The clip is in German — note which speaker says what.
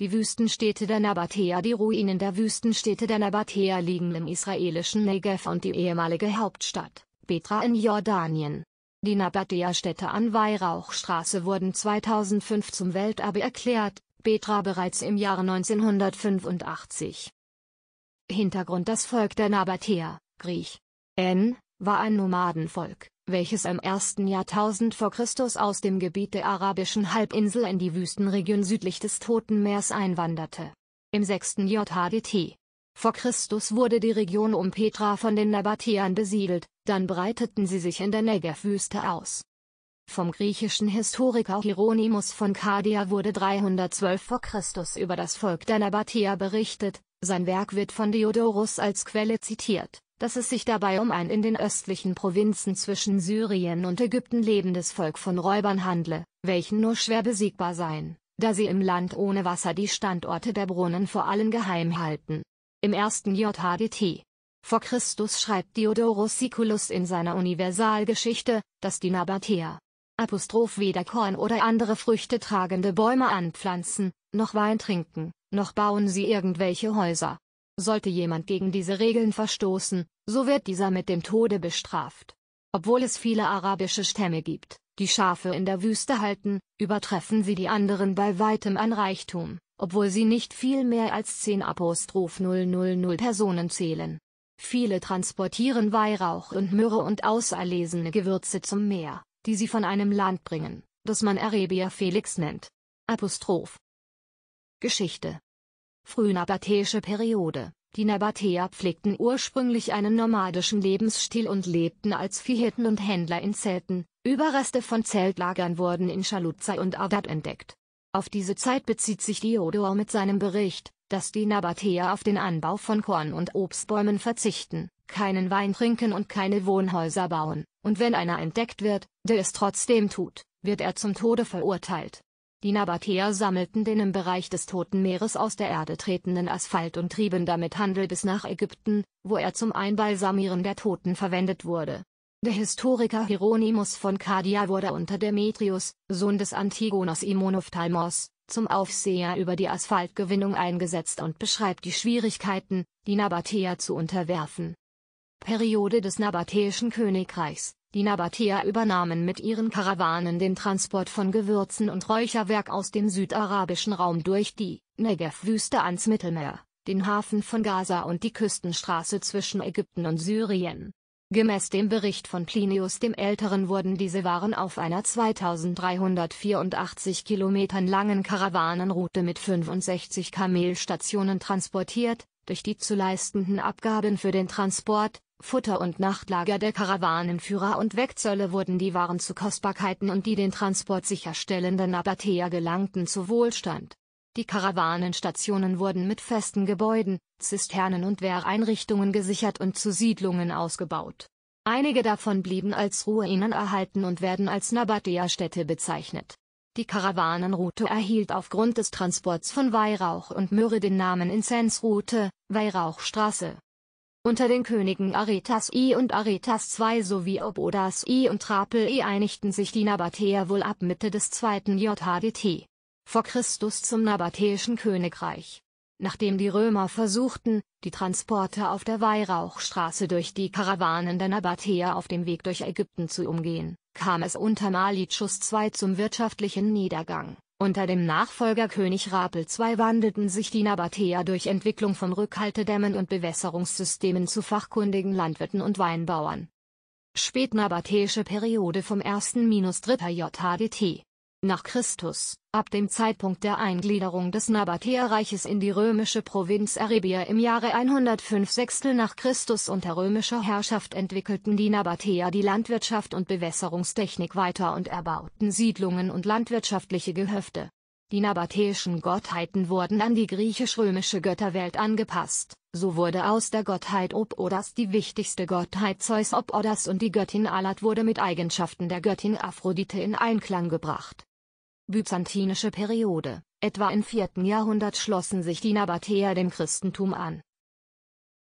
Speaker 1: Die Wüstenstädte der Nabatäer Die Ruinen der Wüstenstädte der Nabatäer liegen im israelischen Negev und die ehemalige Hauptstadt, Petra in Jordanien. Die Nabatäer-Städte an Weihrauchstraße wurden 2005 zum Welterbe erklärt, Petra bereits im Jahre 1985. Hintergrund Das Volk der Nabatäer, Griech. N, war ein Nomadenvolk welches im ersten Jahrtausend vor Christus aus dem Gebiet der arabischen Halbinsel in die Wüstenregion südlich des Toten Meers einwanderte. Im 6. JHDT vor Christus wurde die Region um Petra von den Nabatäern besiedelt, dann breiteten sie sich in der Negev-Wüste aus. Vom griechischen Historiker Hieronymus von Kadia wurde 312 vor Christus über das Volk der Nabatäer berichtet, sein Werk wird von Diodorus als Quelle zitiert dass es sich dabei um ein in den östlichen Provinzen zwischen Syrien und Ägypten lebendes Volk von Räubern handle, welchen nur schwer besiegbar seien, da sie im Land ohne Wasser die Standorte der Brunnen vor allem geheim halten. Im ersten JHDT vor Christus schreibt Diodorus Siculus in seiner Universalgeschichte, dass die Nabatäer Apostroph weder Korn oder andere Früchte tragende Bäume anpflanzen, noch Wein trinken, noch bauen sie irgendwelche Häuser, sollte jemand gegen diese Regeln verstoßen, so wird dieser mit dem Tode bestraft. Obwohl es viele arabische Stämme gibt, die Schafe in der Wüste halten, übertreffen sie die anderen bei weitem an Reichtum, obwohl sie nicht viel mehr als 10 Apostroph 000 Personen zählen. Viele transportieren Weihrauch und Myrrhe und auserlesene Gewürze zum Meer, die sie von einem Land bringen, das man Arabia Felix nennt. Apostroph Geschichte Frühnabatäische Periode Die Nabatäer pflegten ursprünglich einen nomadischen Lebensstil und lebten als Viehhirten und Händler in Zelten. Überreste von Zeltlagern wurden in Schaluzai und Adat entdeckt. Auf diese Zeit bezieht sich Diodor mit seinem Bericht, dass die Nabatäer auf den Anbau von Korn und Obstbäumen verzichten, keinen Wein trinken und keine Wohnhäuser bauen, und wenn einer entdeckt wird, der es trotzdem tut, wird er zum Tode verurteilt. Die Nabatäer sammelten den im Bereich des Toten Meeres aus der Erde tretenden Asphalt und trieben damit Handel bis nach Ägypten, wo er zum Einbalsamieren der Toten verwendet wurde. Der Historiker Hieronymus von Kadia wurde unter Demetrius, Sohn des Antigonos Immonophthalmos, zum Aufseher über die Asphaltgewinnung eingesetzt und beschreibt die Schwierigkeiten, die Nabatäer zu unterwerfen. Periode des Nabatäischen Königreichs die Nabatäer übernahmen mit ihren Karawanen den Transport von Gewürzen und Räucherwerk aus dem südarabischen Raum durch die Negev-Wüste ans Mittelmeer, den Hafen von Gaza und die Küstenstraße zwischen Ägypten und Syrien. Gemäß dem Bericht von Plinius dem Älteren wurden diese Waren auf einer 2384 Kilometern langen Karawanenroute mit 65 Kamelstationen transportiert, durch die zu leistenden Abgaben für den Transport, Futter- und Nachtlager der Karawanenführer und Wegzölle wurden die Waren zu Kostbarkeiten und die den Transport sicherstellenden Abateer gelangten zu Wohlstand. Die Karawanenstationen wurden mit festen Gebäuden, Zisternen und Wehreinrichtungen gesichert und zu Siedlungen ausgebaut. Einige davon blieben als Ruinen erhalten und werden als Nabatea-Städte bezeichnet. Die Karawanenroute erhielt aufgrund des Transports von Weihrauch und Myrrhe den Namen Inzenzroute, Weihrauchstraße. Unter den Königen Aretas I und Aretas II sowie Obodas I und Trapel I e einigten sich die Nabatäer wohl ab Mitte des zweiten JHDT vor Christus zum nabatäischen Königreich. Nachdem die Römer versuchten, die Transporte auf der Weihrauchstraße durch die Karawanen der Nabatäer auf dem Weg durch Ägypten zu umgehen, kam es unter Malichus II zum wirtschaftlichen Niedergang. Unter dem Nachfolger König Rapel II wandelten sich die Nabatäer durch Entwicklung von Rückhaltedämmen und Bewässerungssystemen zu fachkundigen Landwirten und Weinbauern. Spätnabatäische Periode vom 1. 3. JHDT nach Christus, ab dem Zeitpunkt der Eingliederung des Nabatäerreiches in die römische Provinz Arabia im Jahre 105 Sechstel nach Christus unter römischer Herrschaft entwickelten die Nabatäer die Landwirtschaft und Bewässerungstechnik weiter und erbauten Siedlungen und landwirtschaftliche Gehöfte. Die nabatäischen Gottheiten wurden an die griechisch-römische Götterwelt angepasst, so wurde aus der Gottheit Ob-Odas die wichtigste Gottheit Zeus Ob-Odas und die Göttin Alat wurde mit Eigenschaften der Göttin Aphrodite in Einklang gebracht. Byzantinische Periode, etwa im 4. Jahrhundert schlossen sich die Nabatäer dem Christentum an